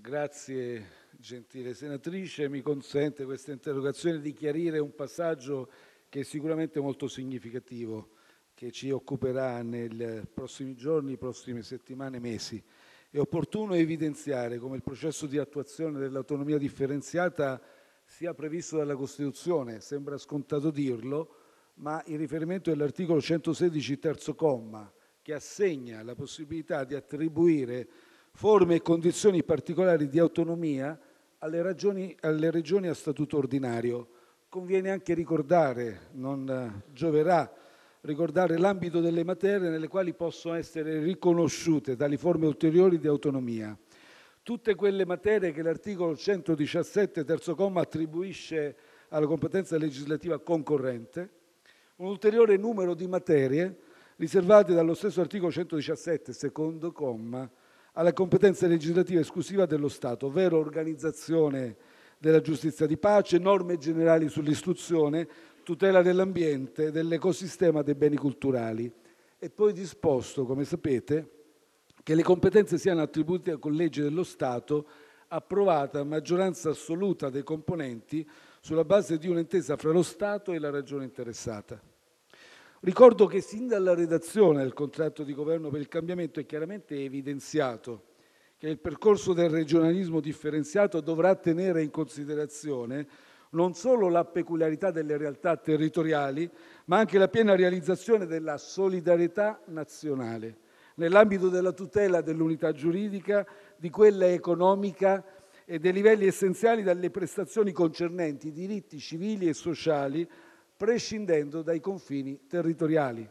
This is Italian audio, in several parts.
Grazie, gentile senatrice. Mi consente questa interrogazione di chiarire un passaggio che è sicuramente molto significativo, che ci occuperà nei prossimi giorni, prossime settimane, mesi. È opportuno evidenziare come il processo di attuazione dell'autonomia differenziata sia previsto dalla Costituzione, sembra scontato dirlo, ma il riferimento è all'articolo 116, terzo comma, che assegna la possibilità di attribuire forme e condizioni particolari di autonomia alle, ragioni, alle regioni a statuto ordinario. Conviene anche ricordare, non eh, gioverà ricordare l'ambito delle materie nelle quali possono essere riconosciute tali forme ulteriori di autonomia. Tutte quelle materie che l'articolo 117, terzo comma, attribuisce alla competenza legislativa concorrente, un ulteriore numero di materie riservate dallo stesso articolo 117, secondo comma, alla competenza legislativa esclusiva dello Stato, ovvero organizzazione della giustizia di pace, norme generali sull'istruzione, tutela dell'ambiente, dell'ecosistema, dei beni culturali. E poi disposto, come sapete, che le competenze siano attribuite al Collegio dello Stato approvata a maggioranza assoluta dei componenti sulla base di un'intesa fra lo Stato e la Regione interessata. Ricordo che sin dalla redazione del contratto di Governo per il cambiamento è chiaramente evidenziato che il percorso del regionalismo differenziato dovrà tenere in considerazione non solo la peculiarità delle realtà territoriali, ma anche la piena realizzazione della solidarietà nazionale, nell'ambito della tutela dell'unità giuridica, di quella economica e dei livelli essenziali delle prestazioni concernenti i diritti civili e sociali prescindendo dai confini territoriali.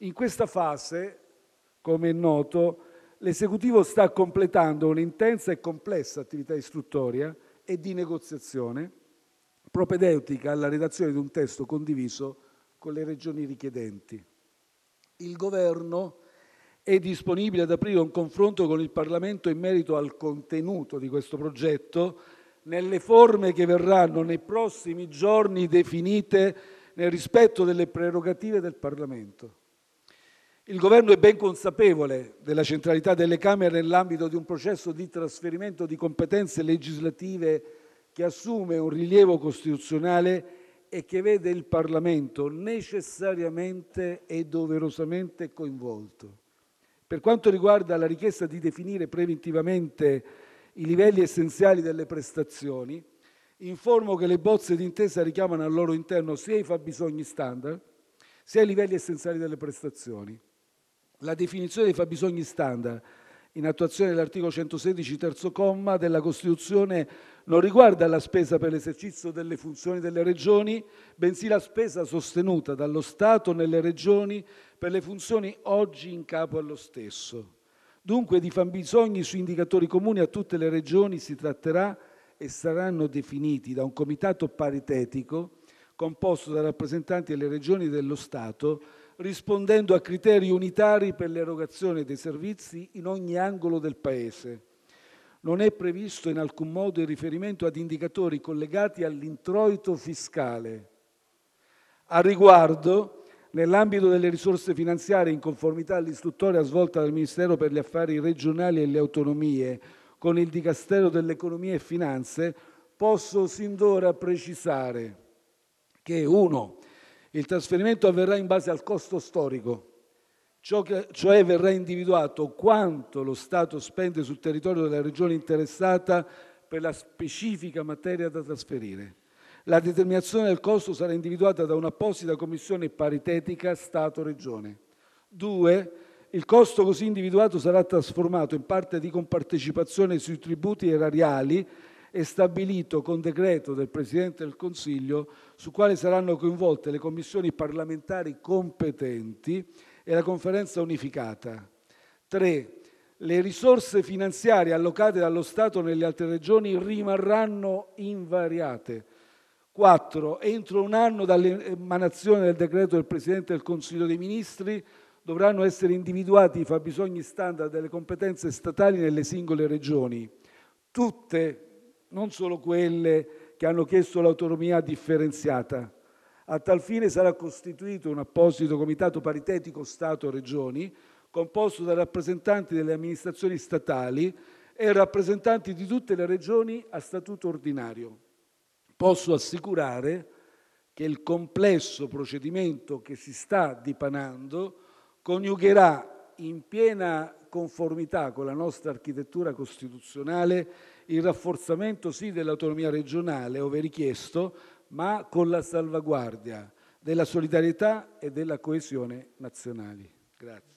In questa fase, come è noto, l'Esecutivo sta completando un'intensa e complessa attività istruttoria e di negoziazione propedeutica alla redazione di un testo condiviso con le regioni richiedenti. Il Governo è disponibile ad aprire un confronto con il Parlamento in merito al contenuto di questo progetto nelle forme che verranno nei prossimi giorni definite nel rispetto delle prerogative del Parlamento. Il governo è ben consapevole della centralità delle Camere nell'ambito di un processo di trasferimento di competenze legislative che assume un rilievo costituzionale e che vede il Parlamento necessariamente e doverosamente coinvolto. Per quanto riguarda la richiesta di definire preventivamente i livelli essenziali delle prestazioni, informo che le bozze d'intesa richiamano al loro interno sia i fabbisogni standard, sia i livelli essenziali delle prestazioni. La definizione dei fabbisogni standard, in attuazione dell'articolo 116, terzo comma della Costituzione, non riguarda la spesa per l'esercizio delle funzioni delle regioni, bensì la spesa sostenuta dallo Stato nelle regioni per le funzioni oggi in capo allo stesso. Dunque di fabbisogni su indicatori comuni a tutte le regioni si tratterà e saranno definiti da un comitato paritetico composto da rappresentanti delle regioni e dello Stato, rispondendo a criteri unitari per l'erogazione dei servizi in ogni angolo del Paese. Non è previsto in alcun modo il riferimento ad indicatori collegati all'introito fiscale. A riguardo, Nell'ambito delle risorse finanziarie, in conformità all'istruttoria svolta dal Ministero per gli affari regionali e le autonomie con il Dicastero dell'economia e finanze, posso sin d'ora precisare che 1. Il trasferimento avverrà in base al costo storico, cioè verrà individuato quanto lo Stato spende sul territorio della regione interessata per la specifica materia da trasferire. La determinazione del costo sarà individuata da un'apposita commissione paritetica Stato-Regione. 2. Il costo così individuato sarà trasformato in parte di compartecipazione sui tributi erariali e stabilito con decreto del Presidente del Consiglio su quale saranno coinvolte le commissioni parlamentari competenti e la conferenza unificata. 3. Le risorse finanziarie allocate dallo Stato nelle altre regioni rimarranno invariate 4. Entro un anno dall'emanazione del decreto del Presidente del Consiglio dei ministri dovranno essere individuati i fabbisogni standard delle competenze statali nelle singole regioni, tutte, non solo quelle che hanno chiesto l'autonomia differenziata. A tal fine sarà costituito un apposito comitato paritetico Stato-Regioni, composto da rappresentanti delle amministrazioni statali e rappresentanti di tutte le regioni a statuto ordinario posso assicurare che il complesso procedimento che si sta dipanando coniugherà in piena conformità con la nostra architettura costituzionale il rafforzamento sì dell'autonomia regionale, ove richiesto, ma con la salvaguardia della solidarietà e della coesione nazionali. Grazie.